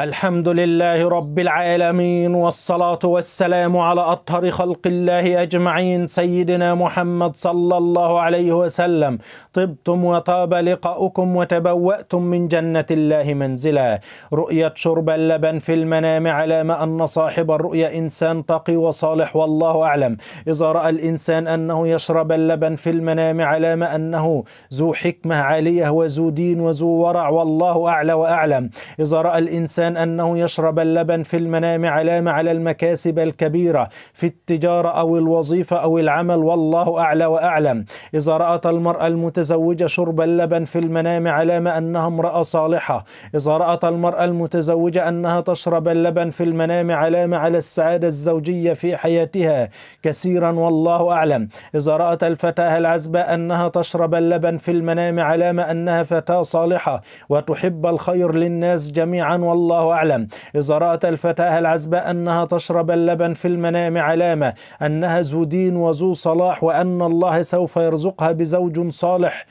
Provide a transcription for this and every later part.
الحمد لله رب العالمين والصلاة والسلام على أطهر خلق الله أجمعين سيدنا محمد صلى الله عليه وسلم طبتم وطاب لقاؤكم وتبوأتم من جنة الله منزلا رؤية شرب اللبن في المنام على ما أن صاحب الرؤيا إنسان تقي وصالح والله أعلم إذا رأى الإنسان أنه يشرب اللبن في المنام على ما أنه ذو حكمة عالية وذو دين وذو ورع والله أعلى وأعلم إذا رأى الإنسان الإنسان أنه يشرب اللبن في المنام علامة على المكاسب الكبيرة في التجارة أو الوظيفة أو العمل والله أعلى وأعلم إذا رأت المرأة المتزوجة شرب اللبن في المنام علامة أنها امرأة صالحة إذا رأت المرأة المتزوجة أنها تشرب اللبن في المنام علامة على السعادة الزوجية في حياتها كثيرا والله أعلم إذا رأت الفتاة العزبة أنها تشرب اللبن في المنام علامة أنها فتاة صالحة وتحب الخير للناس جميعا والله والله أعلم إذا رأت الفتاة العزباء أنها تشرب اللبن في المنام علامة أنها ذو دين وذو صلاح وأن الله سوف يرزقها بزوج صالح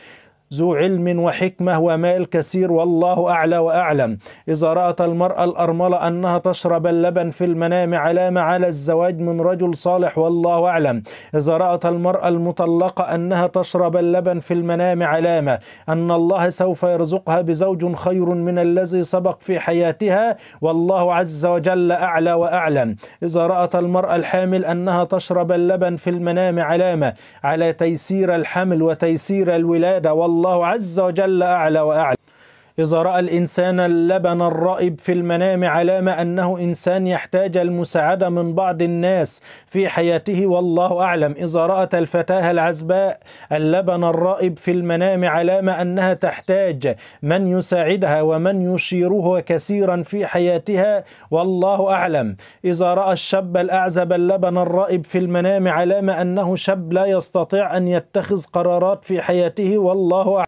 ذو علم وحكمة ومال كثير والله أعلى وأعلم إذا رأت المرأة الأرملة أنها تشرب اللبن في المنام علامة على الزواج من رجل صالح والله أعلم إذا رأت المرأة المطلقة أنها تشرب اللبن في المنام علامة أن الله سوف يرزقها بزوج خير من الذي سبق في حياتها والله عز وجل أعلى وأعلم إذا رأت المرأة الحامل أنها تشرب اللبن في المنام علامة على تيسير الحمل وتيسير الولادة والله الله عز وجل أعلى وأعلى إذا رأى الإنسان اللبن الرائب في المنام علامة أنه إنسان يحتاج المساعدة من بعض الناس في حياته والله أعلم إذا رأت الفتاة العزباء اللبن الرائب في المنام علامة أنها تحتاج من يساعدها ومن يشيرها كثيرا في حياتها والله أعلم إذا رأى الشاب الأعزب اللبن الرائب في المنام علامة أنه شاب لا يستطيع أن يتخذ قرارات في حياته والله أعلم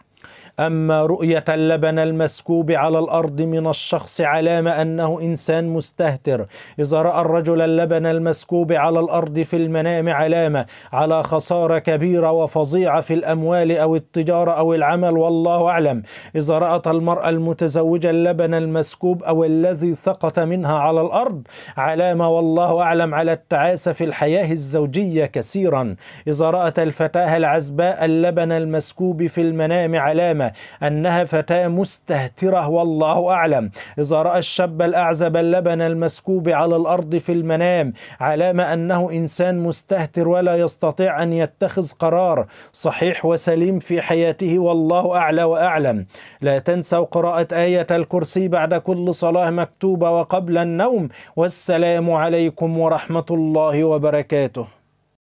أما رؤية اللبن المسكوب على الأرض من الشخص علامة أنه إنسان مستهتر إذا رأى الرجل اللبن المسكوب على الأرض في المنام علامة على خسارة كبيرة وفظيعة في الأموال أو التجارة أو العمل والله أعلم إذا رأت المرأة المتزوجة اللبن المسكوب أو الذي سقط منها على الأرض علامة والله أعلم على التعاسة في الحياة الزوجية كثيرا إذا رأت الفتاة العزباء اللبن المسكوب في المنام علامة أنها فتاة مستهترة والله أعلم إذا رأى الشاب الأعزب اللبن المسكوب على الأرض في المنام علامة أنه إنسان مستهتر ولا يستطيع أن يتخذ قرار صحيح وسليم في حياته والله أعلى وأعلم لا تنسوا قراءة آية الكرسي بعد كل صلاة مكتوبة وقبل النوم والسلام عليكم ورحمة الله وبركاته